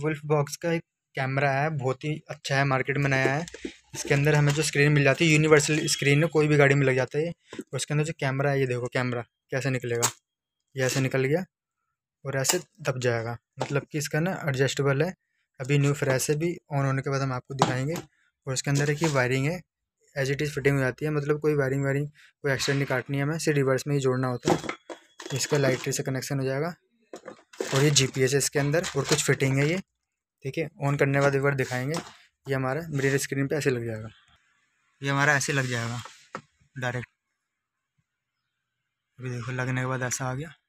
wolf box का एक camera है बहुत ही अच्छा है मार्केट में नया है इसके अंदर हमें जो स्क्रीन मिल जाती है यूनिवर्सल स्क्रीन है कोई भी गाड़ी में लग जाता है और इसके अंदर जो कैमरा है ये देखो कैमरा कैसे निकलेगा ये ऐसे निकल गया और ऐसे दब जाएगा मतलब कि इसका ना एडजस्टेबल है अभी न्यू फ्रेश से भी ऑन होने के बाद हम आपको दिखाएंगे और इसके अंदर एक ये वायरिंग है एज इट इज़ फिटिंग हो जाती है मतलब कोई वायरिंग वायरिंग कोई एक्सीडेंट नहीं काटनी है हमें सिर्फ रिवर्स में ही जोड़ना होता है इसका लाइटरी से कनेक्शन हो जाएगा और ये जीपीएस है इसके अंदर और कुछ फिटिंग है ये ठीक है ऑन करने के बाद एक बार दिखाएंगे ये हमारा मिरर स्क्रीन पे ऐसे लग जाएगा ये हमारा ऐसे लग जाएगा डायरेक्ट अभी देखो लगने के बाद ऐसा आ गया